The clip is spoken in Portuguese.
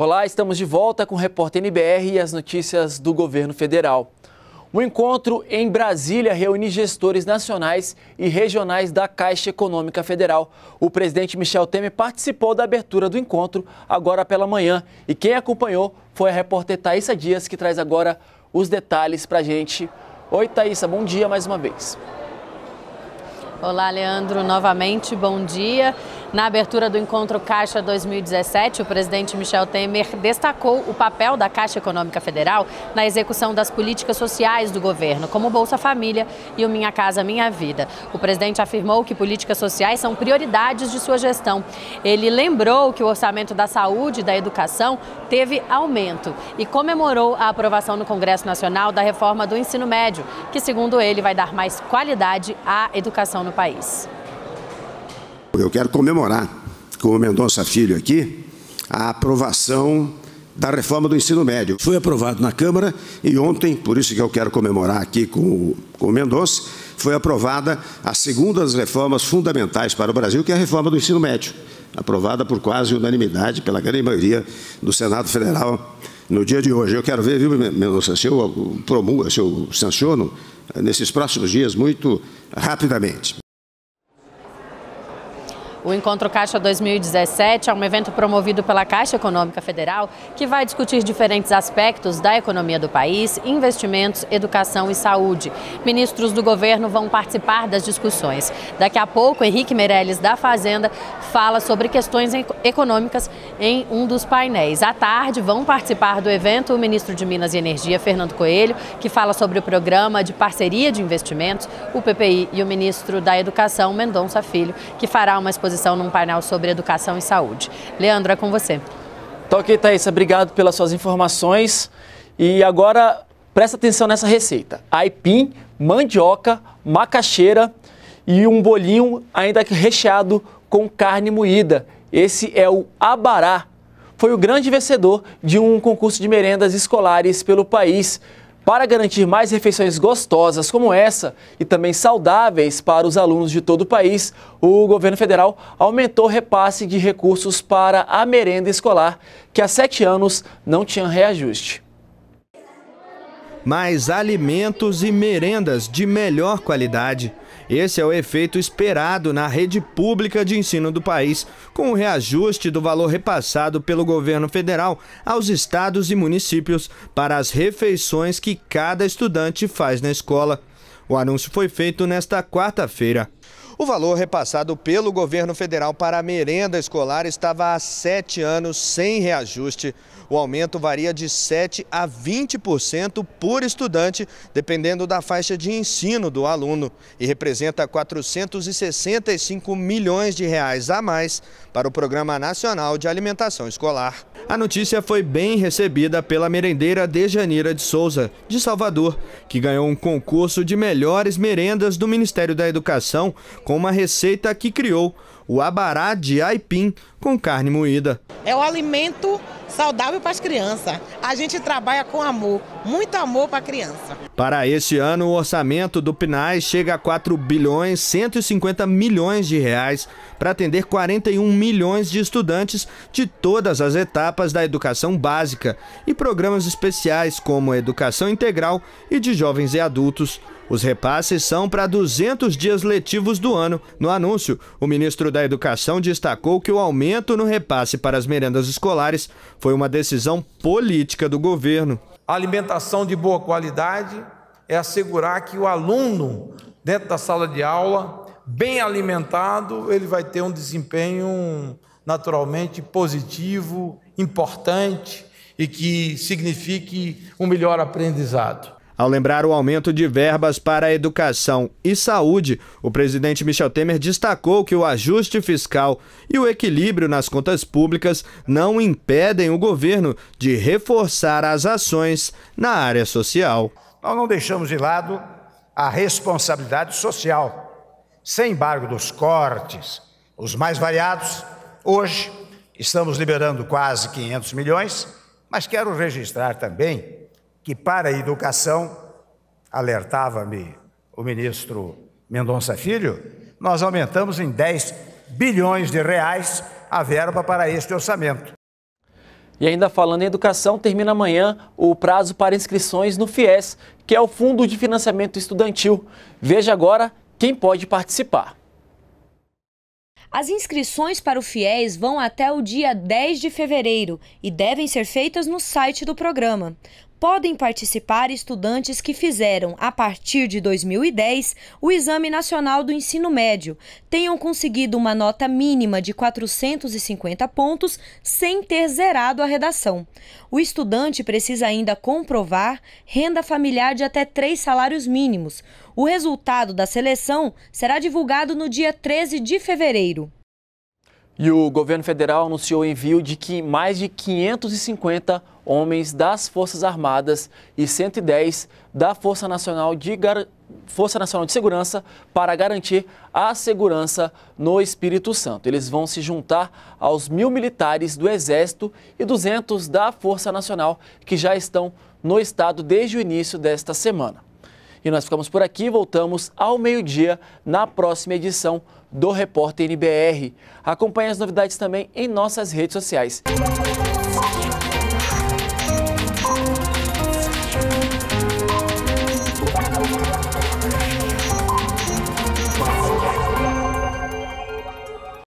Olá, estamos de volta com o Repórter NBR e as notícias do governo federal. O um encontro em Brasília reúne gestores nacionais e regionais da Caixa Econômica Federal. O presidente Michel Temer participou da abertura do encontro agora pela manhã e quem acompanhou foi a repórter Thaisa Dias, que traz agora os detalhes para a gente. Oi, Thaisa, bom dia mais uma vez. Olá, Leandro, novamente, bom dia. Na abertura do encontro Caixa 2017, o presidente Michel Temer destacou o papel da Caixa Econômica Federal na execução das políticas sociais do governo, como Bolsa Família e o Minha Casa Minha Vida. O presidente afirmou que políticas sociais são prioridades de sua gestão. Ele lembrou que o orçamento da saúde e da educação teve aumento e comemorou a aprovação no Congresso Nacional da reforma do ensino médio, que, segundo ele, vai dar mais qualidade à educação no país. Eu quero comemorar com o Mendonça Filho aqui a aprovação da reforma do ensino médio. Foi aprovado na Câmara e ontem, por isso que eu quero comemorar aqui com o, com o Mendonça, foi aprovada a segunda das reformas fundamentais para o Brasil, que é a reforma do ensino médio, aprovada por quase unanimidade, pela grande maioria do Senado Federal no dia de hoje. Eu quero ver, viu, Mendonça, se eu, promulgo, se eu sanciono eh, nesses próximos dias muito rapidamente. O Encontro Caixa 2017 é um evento promovido pela Caixa Econômica Federal que vai discutir diferentes aspectos da economia do país, investimentos, educação e saúde. Ministros do governo vão participar das discussões. Daqui a pouco, Henrique Meirelles da Fazenda fala sobre questões econômicas em um dos painéis. À tarde, vão participar do evento o ministro de Minas e Energia, Fernando Coelho, que fala sobre o programa de parceria de investimentos, o PPI, e o ministro da Educação, Mendonça Filho, que fará uma exposição exposição num painel sobre educação e saúde. Leandro, é com você. Toquei, ok, Thaís. Obrigado pelas suas informações. E agora, presta atenção nessa receita. Aipim, mandioca, macaxeira e um bolinho ainda recheado com carne moída. Esse é o abará. Foi o grande vencedor de um concurso de merendas escolares pelo país. Para garantir mais refeições gostosas como essa e também saudáveis para os alunos de todo o país, o governo federal aumentou o repasse de recursos para a merenda escolar, que há sete anos não tinha reajuste. Mais alimentos e merendas de melhor qualidade. Esse é o efeito esperado na rede pública de ensino do país, com o reajuste do valor repassado pelo governo federal aos estados e municípios para as refeições que cada estudante faz na escola. O anúncio foi feito nesta quarta-feira. O valor repassado pelo governo federal para a merenda escolar estava há sete anos sem reajuste. O aumento varia de 7% a 20% por estudante, dependendo da faixa de ensino do aluno, e representa 465 milhões de reais a mais para o Programa Nacional de Alimentação Escolar. A notícia foi bem recebida pela merendeira Dejanira de Souza, de Salvador, que ganhou um concurso de melhores merendas do Ministério da Educação com uma receita que criou o abará de aipim com carne moída. É o alimento saudável para as crianças. A gente trabalha com amor, muito amor para a criança. Para este ano, o orçamento do PNAE chega a 4 bilhões 150 milhões de reais para atender 41 milhões de estudantes de todas as etapas da educação básica e programas especiais como educação integral e de jovens e adultos. Os repasses são para 200 dias letivos do ano. No anúncio, o ministro da da Educação destacou que o aumento no repasse para as merendas escolares foi uma decisão política do governo. A alimentação de boa qualidade é assegurar que o aluno, dentro da sala de aula, bem alimentado, ele vai ter um desempenho naturalmente positivo, importante e que signifique um melhor aprendizado. Ao lembrar o aumento de verbas para a educação e saúde, o presidente Michel Temer destacou que o ajuste fiscal e o equilíbrio nas contas públicas não impedem o governo de reforçar as ações na área social. Nós não deixamos de lado a responsabilidade social. Sem embargo dos cortes, os mais variados, hoje estamos liberando quase 500 milhões, mas quero registrar também que para a educação, alertava-me o ministro Mendonça Filho, nós aumentamos em 10 bilhões de reais a verba para este orçamento. E ainda falando em educação, termina amanhã o prazo para inscrições no FIES, que é o Fundo de Financiamento Estudantil. Veja agora quem pode participar. As inscrições para o FIES vão até o dia 10 de fevereiro e devem ser feitas no site do programa podem participar estudantes que fizeram, a partir de 2010, o Exame Nacional do Ensino Médio, tenham conseguido uma nota mínima de 450 pontos sem ter zerado a redação. O estudante precisa ainda comprovar renda familiar de até três salários mínimos. O resultado da seleção será divulgado no dia 13 de fevereiro. E o governo federal anunciou o envio de que mais de 550 homens das Forças Armadas e 110 da Força Nacional de, Gar... Força Nacional de Segurança para garantir a segurança no Espírito Santo. Eles vão se juntar aos mil militares do Exército e 200 da Força Nacional que já estão no estado desde o início desta semana. E nós ficamos por aqui, voltamos ao meio-dia na próxima edição do Repórter NBR. Acompanhe as novidades também em nossas redes sociais.